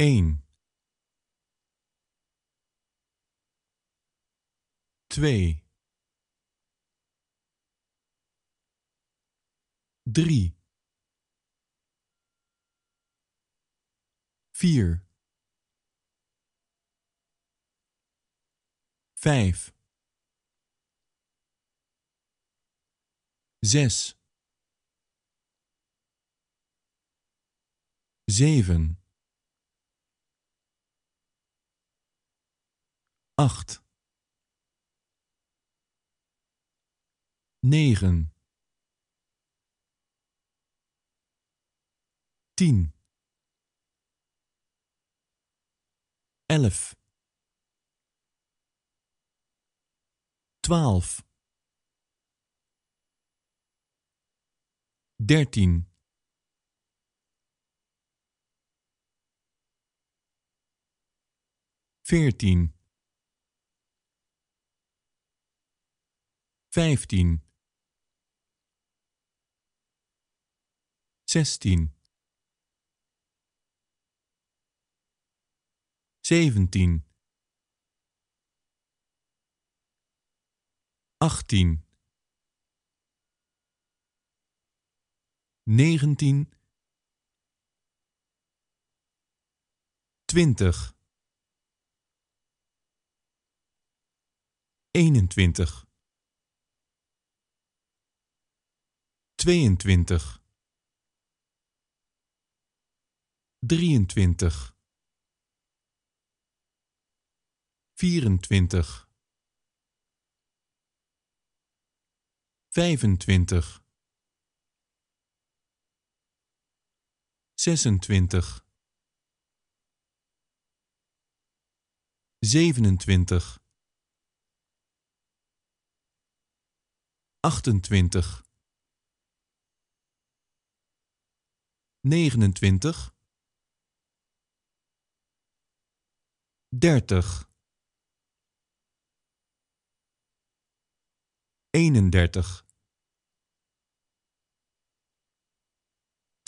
1 2 3 4 5 6 7 acht, negen, tien, elf, twaalf, dertien. Veertien. vijftien, zestien, zeventien, achttien, negentien, twintig. 21 tweeëntwintig, drieëntwintig, vierentwintig, vijfentwintig, zesentwintig, zevenentwintig, achtentwintig. 29 30 31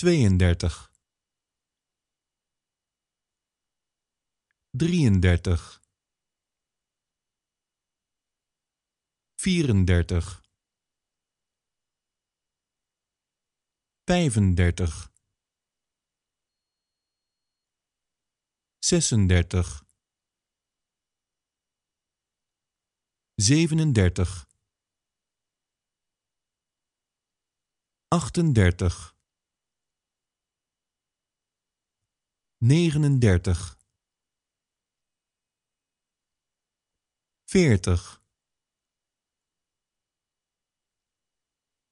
32 33 34 35 36 37 38 39 40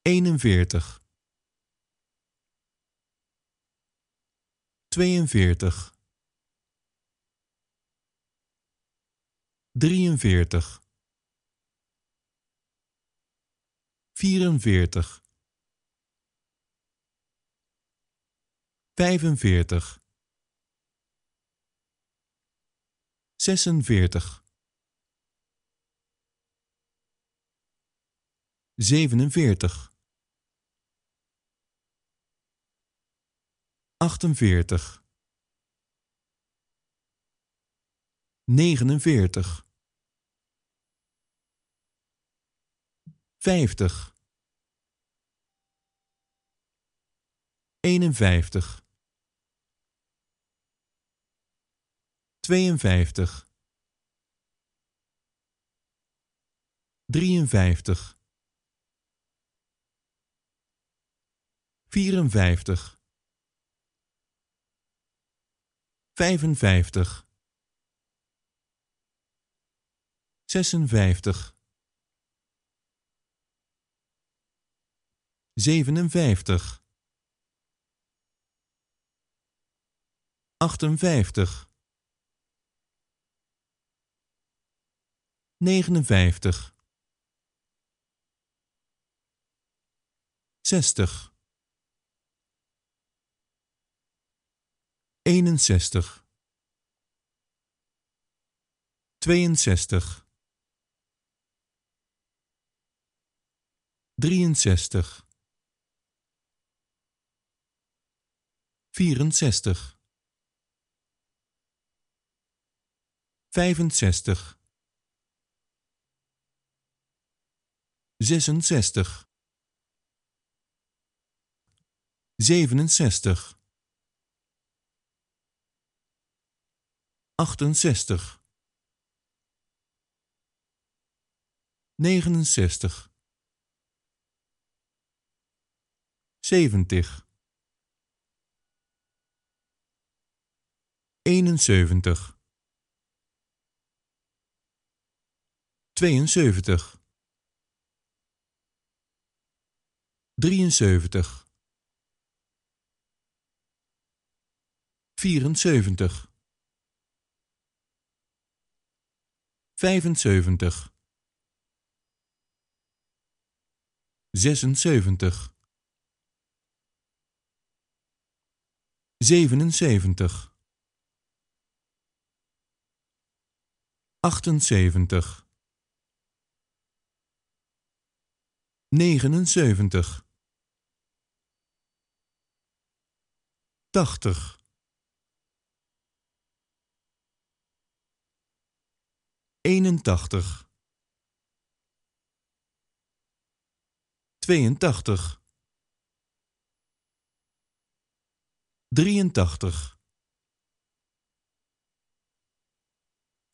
41 42 43 44 45 46 47 48 49 50 51 52 53 54 55 56 57 58 59 60 61 62 63 64 65 66 67 68 69 70 71 72 73 74 75 76 77 78 79 80 81 82 83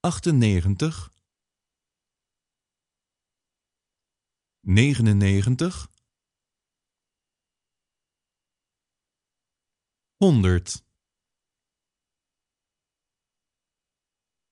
achtennegentig, negenennegentig, honderd.